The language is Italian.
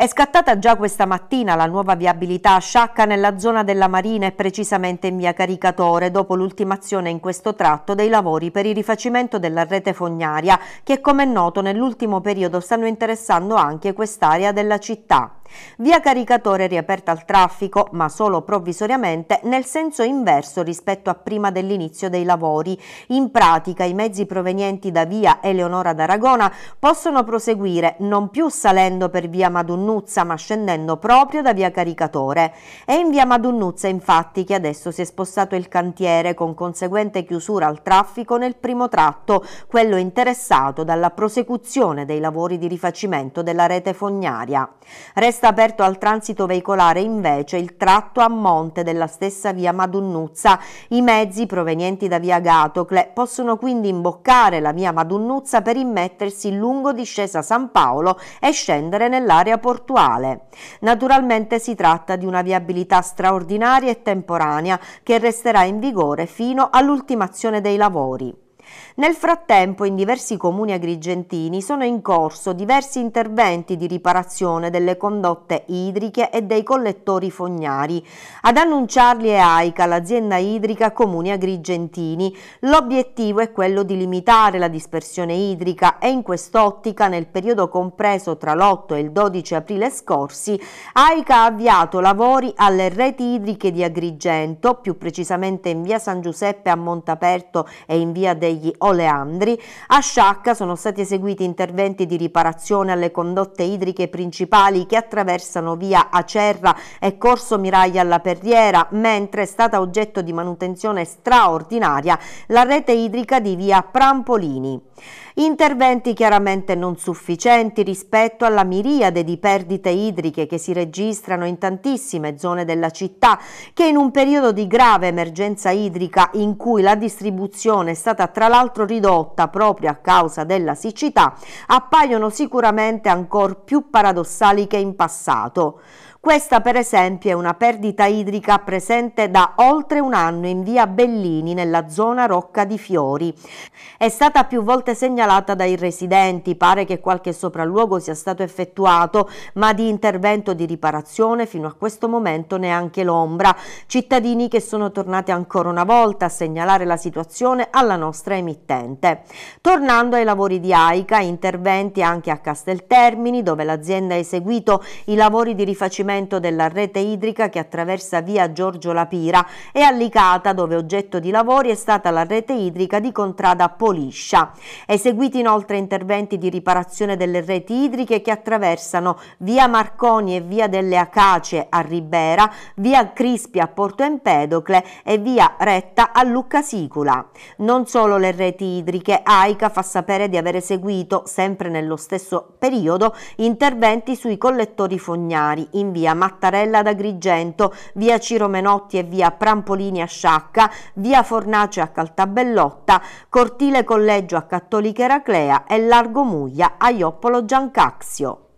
È scattata già questa mattina la nuova viabilità a Sciacca nella zona della Marina e precisamente in via Caricatore dopo l'ultimazione in questo tratto dei lavori per il rifacimento della rete fognaria che come è noto nell'ultimo periodo stanno interessando anche quest'area della città. Via Caricatore riaperta al traffico, ma solo provvisoriamente, nel senso inverso rispetto a prima dell'inizio dei lavori. In pratica i mezzi provenienti da via Eleonora d'Aragona possono proseguire non più salendo per via Madunnu Madunnuzza ma scendendo proprio da via Caricatore. È in via Madunnuzza infatti che adesso si è spostato il cantiere con conseguente chiusura al traffico nel primo tratto, quello interessato dalla prosecuzione dei lavori di rifacimento della rete fognaria. Resta aperto al transito veicolare invece il tratto a monte della stessa via Madunnuzza. I mezzi provenienti da via Gatocle possono quindi imboccare la via Madunnuzza per immettersi lungo discesa San Paolo e scendere nell'area portuale portuale. Naturalmente si tratta di una viabilità straordinaria e temporanea che resterà in vigore fino all'ultimazione dei lavori. Nel frattempo in diversi comuni agrigentini sono in corso diversi interventi di riparazione delle condotte idriche e dei collettori fognari. Ad annunciarli è AICA, l'azienda idrica Comuni Agrigentini. L'obiettivo è quello di limitare la dispersione idrica e in quest'ottica nel periodo compreso tra l'8 e il 12 aprile scorsi AICA ha avviato lavori alle reti idriche di Agrigento, più precisamente in via San Giuseppe a Montaperto e in via degli degli oleandri, a Sciacca sono stati eseguiti interventi di riparazione alle condotte idriche principali che attraversano via Acerra e Corso Miraglia alla Perriera, mentre è stata oggetto di manutenzione straordinaria la rete idrica di via Prampolini. Interventi chiaramente non sufficienti rispetto alla miriade di perdite idriche che si registrano in tantissime zone della città che in un periodo di grave emergenza idrica in cui la distribuzione è stata tralasciata l'altro ridotta proprio a causa della siccità, appaiono sicuramente ancora più paradossali che in passato. Questa per esempio è una perdita idrica presente da oltre un anno in via Bellini nella zona Rocca di Fiori. È stata più volte segnalata dai residenti, pare che qualche sopralluogo sia stato effettuato, ma di intervento di riparazione fino a questo momento neanche l'ombra. Cittadini che sono tornati ancora una volta a segnalare la situazione alla nostra emittente. Tornando ai lavori di AICA, interventi anche a Casteltermini, dove l'azienda ha eseguito i lavori di rifacimento segmento della rete idrica che attraversa via Giorgio Lapira e Allicata dove oggetto di lavori è stata la rete idrica di Contrada Poliscia. Eseguiti inoltre interventi di riparazione delle reti idriche che attraversano via Marconi e via delle Acacie a Ribera, via Crispi a Porto Empedocle e via Retta a Lucca Sicula. Non solo le reti idriche, AICA fa sapere di aver eseguito, sempre nello stesso periodo, interventi sui collettori fognari in via via Mattarella ad Agrigento, via Ciro Menotti e via Prampolini a Sciacca, via Fornace a Caltabellotta, Cortile Collegio a Cattolica Eraclea e Largo Muglia a Ioppolo Giancaxio.